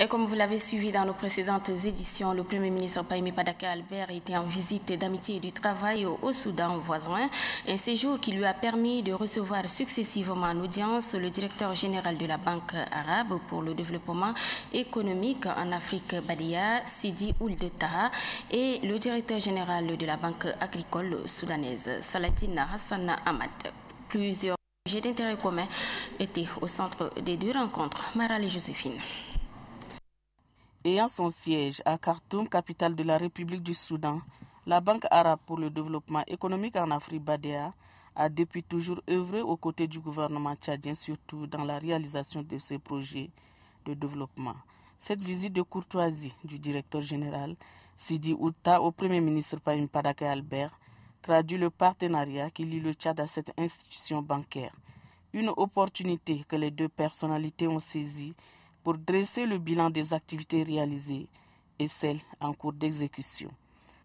Et comme vous l'avez suivi dans nos précédentes éditions, le Premier ministre Paimi Padaka Albert était en visite d'amitié et du travail au Soudan voisin. Un séjour qui lui a permis de recevoir successivement en audience le directeur général de la Banque arabe pour le développement économique en Afrique, Badia Sidi Ould Taha, et le directeur général de la Banque agricole soudanaise, Salatina Hassan Ahmad. Plusieurs sujets d'intérêt commun étaient au centre des deux rencontres. et Joséphine ayant son siège à Khartoum, capitale de la République du Soudan, la Banque arabe pour le développement économique en Afrique BADEA a depuis toujours œuvré aux côtés du gouvernement tchadien, surtout dans la réalisation de ses projets de développement. Cette visite de courtoisie du directeur général Sidi Outa au Premier ministre Paim Padaka Albert traduit le partenariat qui lie le Tchad à cette institution bancaire. Une opportunité que les deux personnalités ont saisie pour dresser le bilan des activités réalisées et celles en cours d'exécution.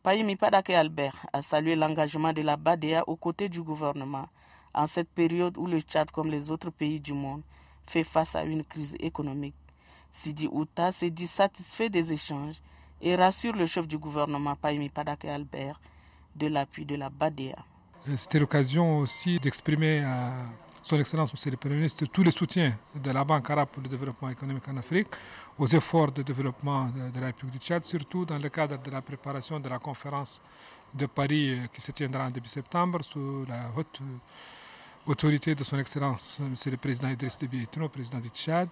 Payemi Padake Albert a salué l'engagement de la BADEA aux côtés du gouvernement en cette période où le Tchad, comme les autres pays du monde, fait face à une crise économique. Sidi Outa s'est dit satisfait des échanges et rassure le chef du gouvernement, Payemi Padake Albert, de l'appui de la BADEA. C'était l'occasion aussi d'exprimer à son Excellence, Monsieur le Premier ministre, tous les soutiens de la Banque arabe pour le développement économique en Afrique, aux efforts de développement de, la République du Tchad, surtout dans le cadre de la préparation de la conférence de Paris euh, qui se tiendra en début septembre sous la haute euh, autorité de son Excellence, Monsieur le Président Idriss Déby Itno, Président du Tchad,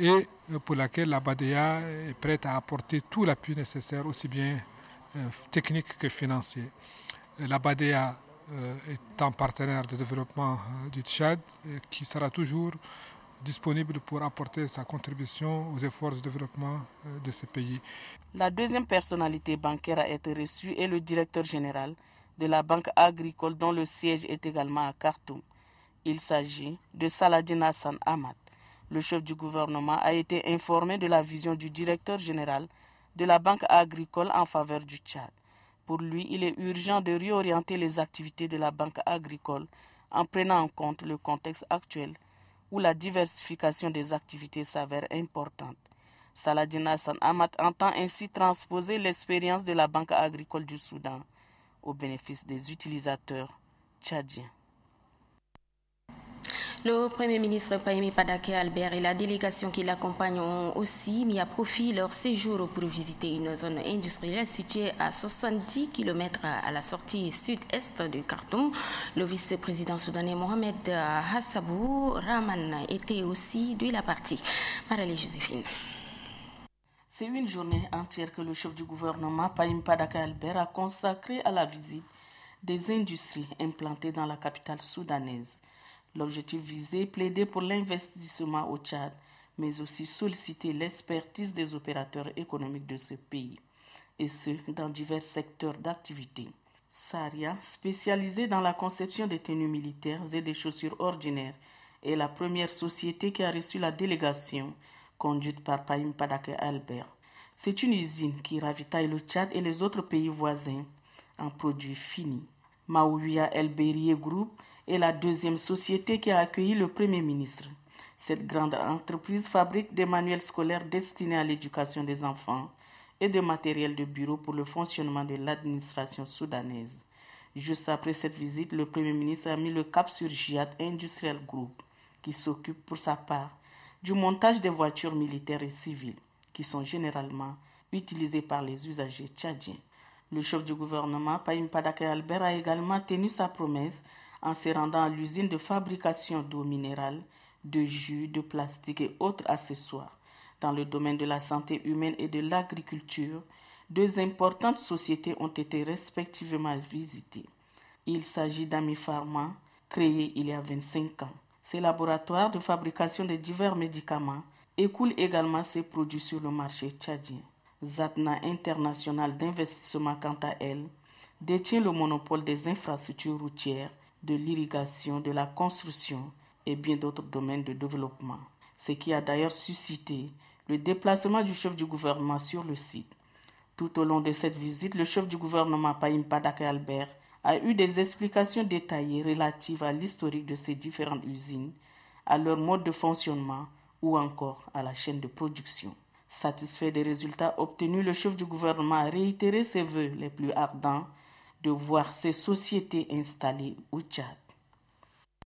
et euh, pour laquelle la BADEA est prête à apporter tout l'appui nécessaire, aussi bien technique que financier. La BADEA est euh, un partenaire de développement euh, du Tchad euh, qui sera toujours disponible pour apporter sa contribution aux efforts de développement de ce pays. La deuxième personnalité bancaire à être reçue est le directeur général de la Banque agricole dont le siège est également à Khartoum. Il s'agit de Saladin Hassan Ahmad. Le chef du gouvernement a été informé de la vision du directeur général de la Banque agricole en faveur du Tchad. Pour lui, il est urgent de réorienter les activités de la banque agricole en prenant en compte le contexte actuel où la diversification des activités s'avère importante. Saladin Hassan Ahmad entend ainsi transposer l'expérience de la Banque agricole du Soudan au bénéfice des utilisateurs tchadiens. Le Premier ministre Paimi Padake Albert et la délégation qui l'accompagne ont aussi mis à profit leur séjour pour visiter une zone industrielle située à 70 km à la sortie sud-est du Khartoum. Le vice-président soudanais Mohamed Hassabou Rahman était aussi de la partie. Marie Joséphine. C'est une journée entière que le chef du gouvernement, Païmi Padake Albert, a consacrée à la visite des industries implantées dans la capitale soudanaise. L'objectif visé, plaider pour l'investissement au Tchad, mais aussi solliciter l'expertise des opérateurs économiques de ce pays, et ce, dans divers secteurs d'activité. Saria, spécialisée dans la conception des tenues militaires et des chaussures ordinaires, est la première société qui a reçu la délégation, conduite par Paim Padake Albert. C'est une usine qui ravitaille le Tchad et les autres pays voisins en produits finis. Maouia Elberie Group est la deuxième société qui a accueilli le Premier ministre. Cette grande entreprise fabrique des manuels scolaires destinés à l'éducation des enfants et de matériel de bureau pour le fonctionnement de l'administration soudanaise. Juste après cette visite, le Premier ministre a mis le cap sur Jihad Industrial Group, qui s'occupe pour sa part du montage des voitures militaires et civiles, qui sont généralement utilisées par les usagers tchadiens. Le chef du gouvernement, Païm Padaké Albert, a également tenu sa promesse en se rendant à l'usine de fabrication d'eau minérale, de jus, de plastique et autres accessoires. Dans le domaine de la santé humaine et de l'agriculture, deux importantes sociétés ont été respectivement visitées. Il s'agit d'Amifarma, créée il y a 25 ans. Ces laboratoires de fabrication de divers médicaments écoulent également ses produits sur le marché tchadien. Zatna International d'investissement, quant à elle, détient le monopole des infrastructures routières de l'irrigation, de la construction et bien d'autres domaines de développement, ce qui a d'ailleurs suscité le déplacement du chef du gouvernement sur le site. Tout au long de cette visite, le chef du gouvernement Païm Padak Albert a eu des explications détaillées relatives à l'historique de ces différentes usines, à leur mode de fonctionnement ou encore à la chaîne de production. Satisfait des résultats obtenus, le chef du gouvernement a réitéré ses vœux les plus ardents de voir ces sociétés installées au Tchad.